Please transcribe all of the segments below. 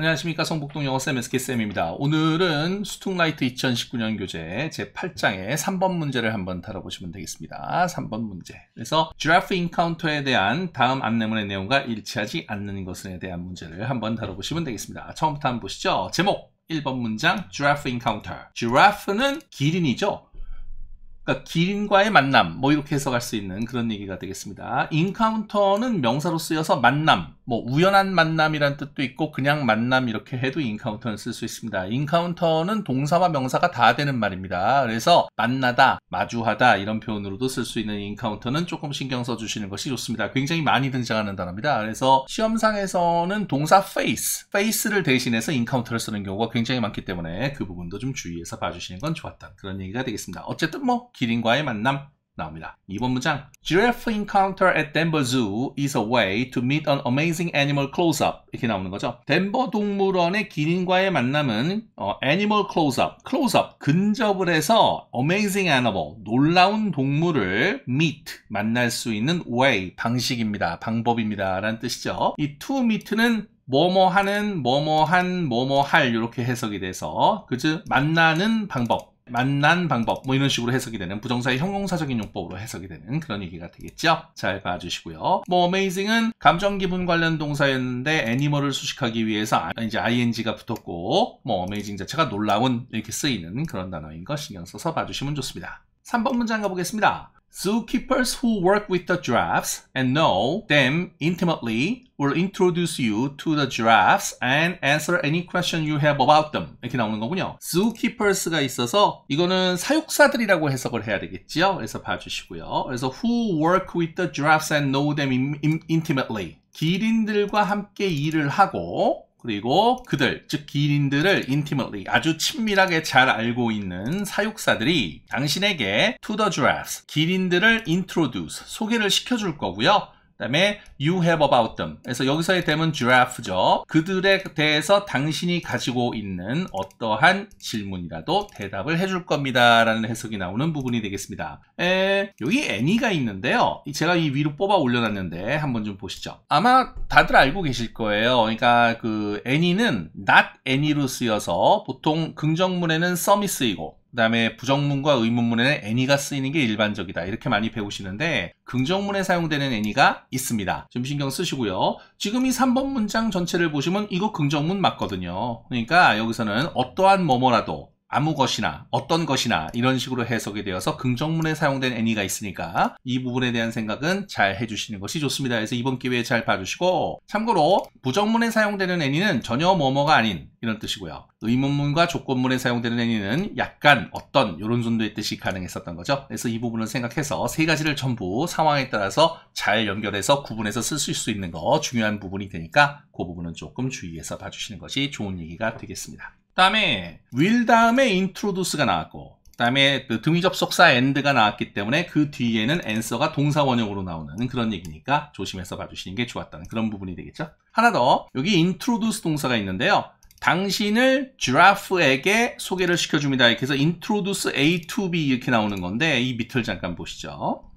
안녕하십니까 성북동 영어쌤 SK쌤입니다. 오늘은 수특라이트 2019년 교재 제8장의 3번 문제를 한번 다뤄보시면 되겠습니다. 3번 문제 그래서 지라프 인카운터에 대한 다음 안내문의 내용과 일치하지 않는 것에 대한 문제를 한번 다뤄보시면 되겠습니다. 처음부터 한번 보시죠. 제목 1번 문장 지라프 인카운터 지라프는 기린이죠. 그러니까 기린과의 만남 뭐 이렇게 해석할 수 있는 그런 얘기가 되겠습니다. 인카운터는 명사로 쓰여서 만남, 뭐 우연한 만남이란 뜻도 있고 그냥 만남 이렇게 해도 인카운터는 쓸 수 있습니다. 인카운터는 동사와 명사가 다 되는 말입니다. 그래서 만나다, 마주하다 이런 표현으로도 쓸 수 있는 인카운터는 조금 신경 써 주시는 것이 좋습니다. 굉장히 많이 등장하는 단어입니다. 그래서 시험상에서는 동사 face, face를 대신해서 인카운터를 쓰는 경우가 굉장히 많기 때문에 그 부분도 좀 주의해서 봐주시는 건 좋았다. 그런 얘기가 되겠습니다. 어쨌든 뭐 기린과의 만남 나옵니다. 2번 문장 Giraffe encounter at Denver Zoo is a way to meet an amazing animal close-up 이렇게 나오는 거죠. 덴버 동물원의 기린과의 만남은 어, animal close-up, close-up 근접을 해서 amazing animal, 놀라운 동물을 meet, 만날 수 있는 way, 방식입니다. 방법입니다. 라는 뜻이죠. 이 to meet는 뭐뭐 하는, 뭐뭐 한, 뭐뭐 할 이렇게 해석이 돼서 그즉 만나는 방법 만난 방법 뭐 이런 식으로 해석이 되는 부정사의 형용사적인 용법으로 해석이 되는 그런 얘기가 되겠죠 잘 봐주시고요 뭐 amazing은 감정 기분 관련 동사였는데 애니멀을 수식하기 위해서 아, 이제 ing가 붙었고 뭐 amazing 자체가 놀라운 이렇게 쓰이는 그런 단어인 거 신경 써서 봐주시면 좋습니다 3번 문장 가보겠습니다 Zookeepers who work with the giraffes and know them intimately will introduce you to the giraffes and answer any question you have about them. 이렇게 나오는 거군요. Zookeepers가 있어서 이거는 사육사들이라고 해석을 해야 되겠지요. 그래서 봐주시고요. 그래서 who work with the giraffes and know them in, in, intimately. 기린들과 함께 일을 하고 그리고 그들, 즉기린들을 intimately 아주 친밀하게 잘 알고 있는 사육사들이 당신에게 to the giraffes, 기린들을 introduce, 소개를 시켜줄 거고요. 그다음에 you have about them. 그래서 여기서의 them은 giraffe죠. 그들에 대해서 당신이 가지고 있는 어떠한 질문이라도 대답을 해줄 겁니다라는 해석이 나오는 부분이 되겠습니다. 에, 여기 a n y 가 있는데요. 제가 이 위로 뽑아 올려놨는데 한번 좀 보시죠. 아마 다들 알고 계실 거예요. 그러니까 그 a n y 는 not any로 쓰여서 보통 긍정문에는 some이 쓰이고 그다음에 부정문과 의문문에는 애니가 쓰이는 게 일반적이다. 이렇게 많이 배우시는데 긍정문에 사용되는 애니가 있습니다. 좀 신경 쓰시고요. 지금 이 3번 문장 전체를 보시면 이거 긍정문 맞거든요. 그러니까 여기서는 어떠한 뭐뭐라도 아무 것이나 어떤 것이나 이런 식으로 해석이 되어서 긍정문에 사용된 애니가 있으니까 이 부분에 대한 생각은 잘 해주시는 것이 좋습니다. 그래서 이번 기회에 잘 봐주시고 참고로 부정문에 사용되는 애니는 전혀 뭐뭐가 아닌 이런 뜻이고요. 의문문과 조건문에 사용되는 애니는 약간 어떤 이런 정도의 뜻이 가능했었던 거죠. 그래서 이 부분을 생각해서 세 가지를 전부 상황에 따라서 잘 연결해서 구분해서 쓸 수 있는 거 중요한 부분이 되니까 그 부분은 조금 주의해서 봐주시는 것이 좋은 얘기가 되겠습니다. 다음에 will 다음에 introduce가 나왔고 그다음에 그 등위 접속사 end가 나왔기 때문에 그 뒤에는 answer가 동사 원형으로 나오는 그런 얘기니까 조심해서 봐주시는 게 좋았다는 그런 부분이 되겠죠. 하나 더 여기 introduce 동사가 있는데요. 당신을 r 지 f 프에게 소개를 시켜줍니다. 이렇게 해서 introduce A to B 이렇게 나오는 건데 이 밑을 잠깐 보시죠.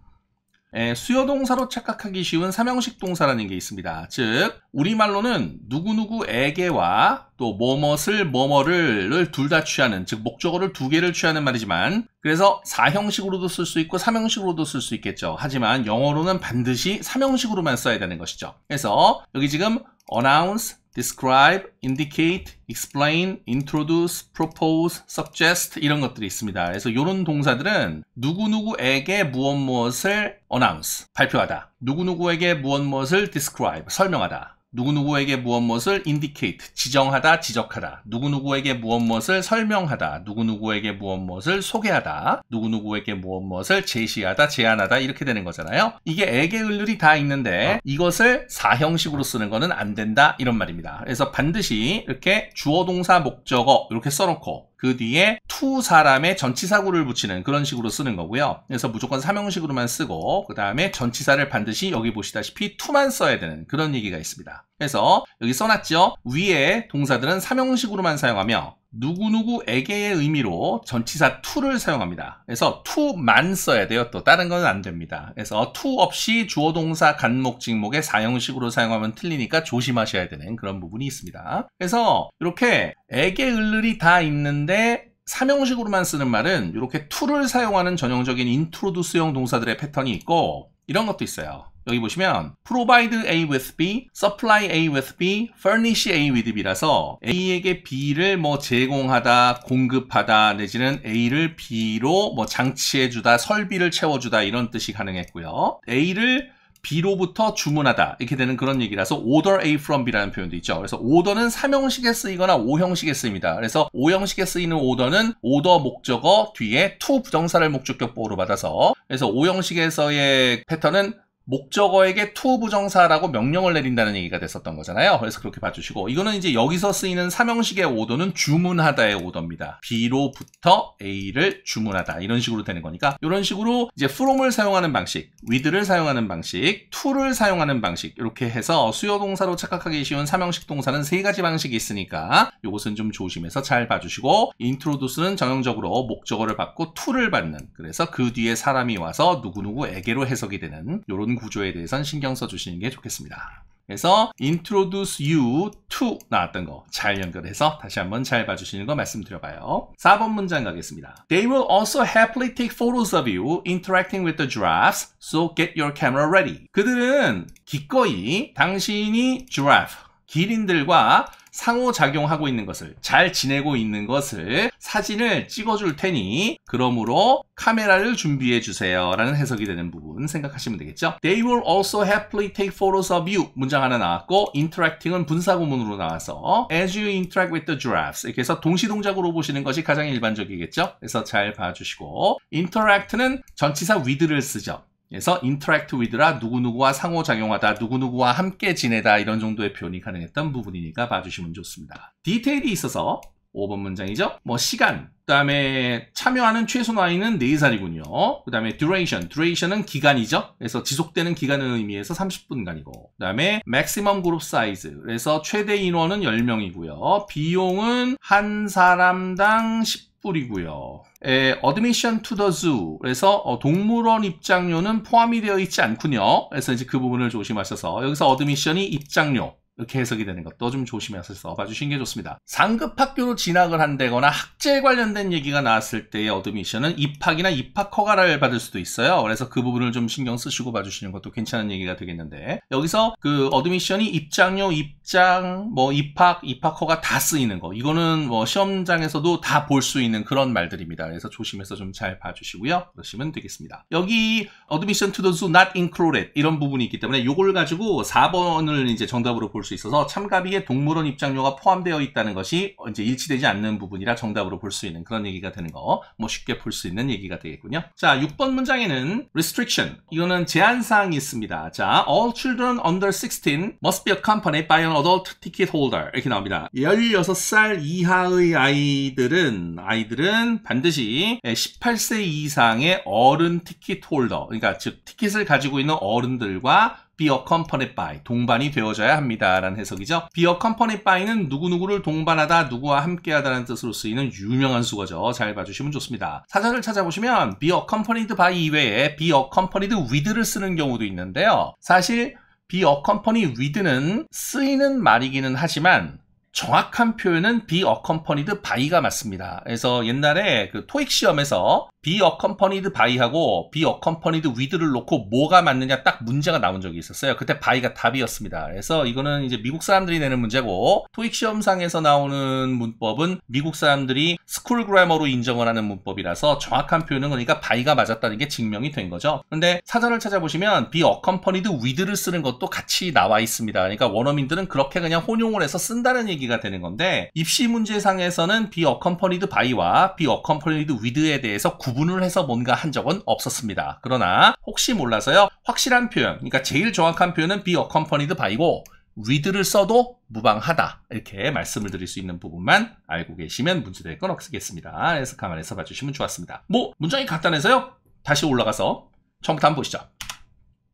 예, 수요 동사로 착각하기 쉬운 삼형식 동사라는 게 있습니다. 즉 우리말로는 누구누구에게와 또 뭐뭇을 뭐뭐를 둘 다 취하는 즉 목적어를 두 개를 취하는 말이지만 그래서 4형식으로도쓸 수 있고 3형식으로도쓸 수 있겠죠. 하지만 영어로는 반드시 3형식으로만 써야 되는 것이죠. 그래서 여기 지금 announce, describe, indicate, explain, introduce, propose, suggest 이런 것들이 있습니다. 그래서 이런 동사들은 누구누구에게 무엇 무엇을 announce, 발표하다. 누구누구에게 무엇 무엇을 describe, 설명하다. 누구누구에게 무엇무엇을 indicate, 지정하다, 지적하다. 누구누구에게 무엇무엇을 설명하다. 누구누구에게 무엇무엇을 소개하다. 누구누구에게 무엇무엇을 제시하다, 제안하다. 이렇게 되는 거잖아요. 이게 애의 을률이 다 있는데 어. 이것을 사형식으로 쓰는 거는 안 된다. 이런 말입니다. 그래서 반드시 이렇게 주어동사 목적어 이렇게 써놓고 그 뒤에 투 사람의 전치사구를 붙이는 그런 식으로 쓰는 거고요. 그래서 무조건 삼형식으로만 쓰고 그 다음에 전치사를 반드시 여기 보시다시피 투만 써야 되는 그런 얘기가 있습니다. 해서 여기 써놨죠. 위에 동사들은 삼형식으로만 사용하며 누구누구에게의 의미로 전치사 to를 사용합니다. 그래서 to만 써야 돼요. 또 다른 건 안 됩니다. 그래서 to 없이 주어 동사 간목 직목의 사형식으로 사용하면 틀리니까 조심하셔야 되는 그런 부분이 있습니다. 그래서 이렇게 에게 을들이다 있는데 삼형식으로만 쓰는 말은 이렇게 to를 사용하는 전형적인 인트로듀스형 동사들의 패턴이 있고 이런 것도 있어요. 여기 보시면 provide A with B, supply A with B, furnish A with B라서 A에게 B를 뭐 제공하다, 공급하다 내지는 A를 B로 뭐 장치해 주다, 설비를 채워 주다 이런 뜻이 가능했고요. A를 B로부터 주문하다 이렇게 되는 그런 얘기라서 order A from B라는 표현도 있죠. 그래서 order는 3형식에 쓰이거나 5형식에 쓰입니다. 그래서 5형식에 쓰이는 order는 order 목적어 뒤에 to 부정사를 목적격보로 받아서 그래서 5형식에서의 패턴은 목적어에게 투 부정사라고 명령을 내린다는 얘기가 됐었던 거잖아요. 그래서 그렇게 봐주시고 이거는 이제 여기서 쓰이는 삼형식의 오더는 주문하다의 오더입니다. B로부터 A를 주문하다 이런 식으로 되는 거니까 이런 식으로 이제 from을 사용하는 방식, with를 사용하는 방식, to를 사용하는 방식 이렇게 해서 수요 동사로 착각하기 쉬운 삼형식 동사는 세 가지 방식이 있으니까 이것은 좀 조심해서 잘 봐주시고 introduce는 정형적으로 목적어를 받고 to를 받는 그래서 그 뒤에 사람이 와서 누구누구에게로 해석이 되는 이런 본 구조에 대해선 신경 써주시는 게 좋겠습니다. 그래서 introduce you to 나왔던 거 잘 연결해서 다시 한번 잘 봐주시는 거 말씀드려봐요. 4번 문장 가겠습니다. They will also happily take photos of you interacting with the giraffes, so get your camera ready. 그들은 기꺼이 당신이 giraffe, 기린들과 상호작용하고 있는 것을 잘 지내고 있는 것을 사진을 찍어줄 테니 그러므로 카메라를 준비해 주세요 라는 해석이 되는 부분 생각하시면 되겠죠 They will also happily take photos of you 문장 하나 나왔고 interacting은 분사구문으로 나와서 as you interact with the giraffes 이렇게 해서 동시동작으로 보시는 것이 가장 일반적이겠죠 그래서 잘 봐주시고 interact는 전치사 with를 쓰죠 그래서 interact with라 누구누구와 상호작용하다 누구누구와 함께 지내다 이런 정도의 표현이 가능했던 부분이니까 봐주시면 좋습니다. 디테일이 있어서 5번 문장이죠. 뭐 시간, 그 다음에 참여하는 최소 나이는 4살이군요. 그 다음에 duration, duration은 기간이죠. 그래서 지속되는 기간을 의미해서 30분간이고 그 다음에 maximum group size, 그래서 최대 인원은 10명이고요. 비용은 한 사람당 10불이고요. 에, Admission to the Zoo 그래서 어, 동물원 입장료는 포함이 되어 있지 않군요. 그래서 이제 그 부분을 조심하셔서 여기서 Admission이 입장료 이렇게 해석이 되는 것도 좀 조심해서 써봐 주신 게 좋습니다. 상급 학교로 진학을 한다거나 학제에 관련된 얘기가 나왔을 때의 어드미션은 입학이나 입학 허가를 받을 수도 있어요. 그래서 그 부분을 좀 신경 쓰시고 봐주시는 것도 괜찮은 얘기가 되겠는데 여기서 그 어드미션이 입장료, 입장, 뭐 입학, 입학 허가 다 쓰이는 거 이거는 뭐 시험장에서도 다 볼 수 있는 그런 말들입니다. 그래서 조심해서 좀 잘 봐주시고요. 그러시면 되겠습니다. 여기 어드미션 투 o 수 h o s e not included 이런 부분이 있기 때문에 이걸 가지고 4번을 이제 정답으로 볼수 수 있어서 참가비에 동물원 입장료가 포함되어 있다는 것이 이제 일치되지 않는 부분이라 정답으로 볼 수 있는 그런 얘기가 되는 거뭐 쉽게 볼 수 있는 얘기가 되겠군요. 자, 6번 문장에는 restriction 이거는 제한 사항이 있습니다. 자, all children under 16 must be accompanied by an adult ticket holder 이렇게 나옵니다. 16살 이하의 아이들은 아이들은 반드시 18세 예, 이상의 어른 티켓 홀더 그러니까 즉 티켓을 가지고 있는 어른들과 be accompanied by 동반이 되어져야 합니다라는 해석이죠. be accompanied by는 누구누구를 동반하다 누구와 함께하다는 뜻으로 쓰이는 유명한 수거죠. 잘 봐주시면 좋습니다. 사전을 찾아보시면 be accompanied by 이외에 be accompanied with를 쓰는 경우도 있는데요. 사실 be accompanied with는 쓰이는 말이기는 하지만 정확한 표현은 be accompanied by가 맞습니다. 그래서 옛날에 그 토익 시험에서 be accompanied by하고 be accompanied with를 놓고 뭐가 맞느냐 딱 문제가 나온 적이 있었어요. 그때 by가 답이었습니다. 그래서 이거는 이제 미국 사람들이 내는 문제고 토익 시험상에서 나오는 문법은 미국 사람들이 스쿨 그래머로 인정을 하는 문법이라서 정확한 표현은 그러니까 by가 맞았다는 게 증명이 된 거죠. 그런데 사전을 찾아보시면 be accompanied with를 쓰는 것도 같이 나와 있습니다. 그러니까 원어민들은 그렇게 그냥 혼용을 해서 쓴다는 얘기 얘기가 되는 건데 입시 문제상에서는 비어컴퍼니드 바 p 와 비어컴퍼니드 위드에 대해서 구분을 해서 뭔가 한 적은 없었습니다. 그러나 혹시 몰라서요. 확실한 표현, 그러니까 제일 정확한 표현은 비어컴퍼니드 바 p 고위드를 써도 무방하다 이렇게 말씀을 드릴 수 있는 부분만 알고 계시면 문제될 건 없겠습니다. 해래서 가만해서 봐주시면 좋았습니다. 뭐 문장이 간단해서요. 다시 올라가서 처음부터 한번 보시죠.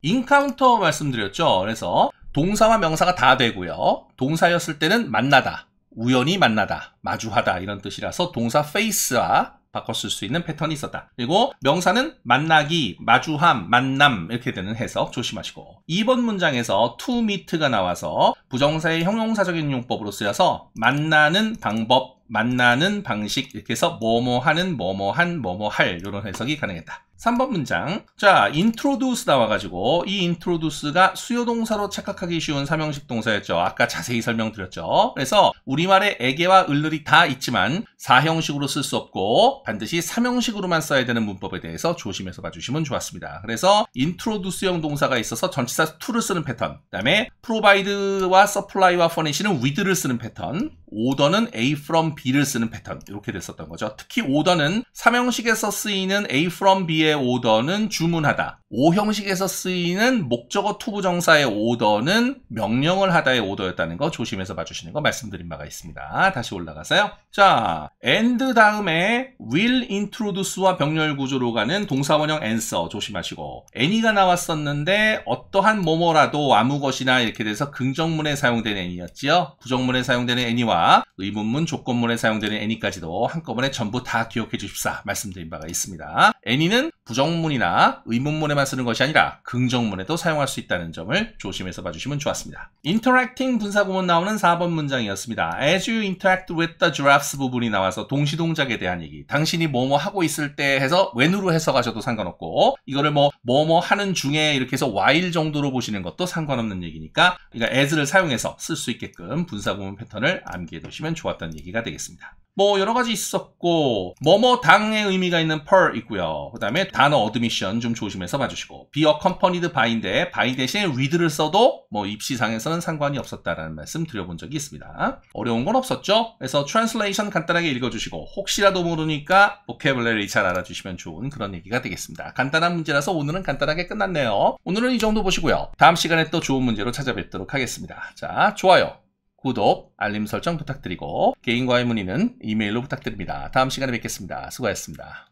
인카운터 말씀드렸죠. 그래서 동사와 명사가 다 되고요. 동사였을 때는 만나다, 우연히 만나다, 마주하다 이런 뜻이라서 동사 face와 바꿨을수 있는 패턴이 있었다. 그리고 명사는 만나기, 마주함, 만남 이렇게 되는 해석 조심하시고 2번 문장에서 to meet가 나와서 부정사의 형용사적인 용법으로 쓰여서 만나는 방법, 만나는 방식 이렇게 해서 뭐뭐 하는, 뭐뭐 한, 뭐뭐 할 이런 해석이 가능했다. 3번 문장. 자, introduce 나와가지고 이 introduce가 수요 동사로 착각하기 쉬운 삼형식 동사였죠. 아까 자세히 설명드렸죠. 그래서 우리말에 에게와 을늘이 다 있지만 사형식으로 쓸 수 없고 반드시 삼형식으로만 써야 되는 문법에 대해서 조심해서 봐주시면 좋았습니다. 그래서 introduce형 동사가 있어서 전치사 to를 쓰는 패턴, 그다음에 provide와 supply와 furnish는 with를 쓰는 패턴, 오더는 A from B를 쓰는 패턴 이렇게 됐었던 거죠. 특히 오더는 삼형식에서 쓰이는 A from B의 형식의 오더는 주문하다. 오 형식에서 쓰이는 목적어 투부정사의 오더는 명령을 하다의 오더였다는 거 조심해서 봐주시는 거 말씀드린 바가 있습니다. 다시 올라가세요. 자, and 다음에 will introduce와 병렬 구조로 가는 동사원형 answer 조심하시고 any가 나왔었는데 어떠한 뭐뭐라도 아무것이나 이렇게 돼서 긍정문에 사용되는 any였지요. 부정문에 사용되는 any와 의문문 조건문에 사용되는 any까지도 한꺼번에 전부 다 기억해 주십사 말씀드린 바가 있습니다. any는 부정문이나 의문문에만 쓰는 것이 아니라 긍정문에도 사용할 수 있다는 점을 조심해서 봐주시면 좋았습니다. Interacting 분사구문 나오는 4번 문장이었습니다. As you interact with the giraffes 부분이 나와서 동시동작에 대한 얘기 당신이 뭐뭐 하고 있을 때 해서 when으로 해석하셔도 상관없고 이거를 뭐 뭐뭐 하는 중에 이렇게 해서 while 정도로 보시는 것도 상관없는 얘기니까 그러니까 as를 사용해서 쓸 수 있게끔 분사구문 패턴을 암기해 두시면 좋았던 얘기가 되겠습니다. 뭐 여러 가지 있었고 뭐뭐 당의 의미가 있는 펄 있고요. 그 다음에 단어 어드미션 좀 조심해서 봐주시고 비어 컴퍼니드 바인데바 y 대신 w i t 를 써도 뭐 입시상에서는 상관이 없었다라는 말씀 드려본 적이 있습니다. 어려운 건 없었죠? 그래서 트랜슬레이션 간단하게 읽어주시고 혹시라도 모르니까 v 케 c a b u l 잘 알아주시면 좋은 그런 얘기가 되겠습니다. 간단한 문제라서 오늘은 간단하게 끝났네요. 오늘은 이 정도 보시고요. 다음 시간에 또 좋은 문제로 찾아뵙도록 하겠습니다. 자, 좋아요. 구독, 알림 설정 부탁드리고 개인과의 문의는 이메일로 부탁드립니다. 다음 시간에 뵙겠습니다. 수고하셨습니다.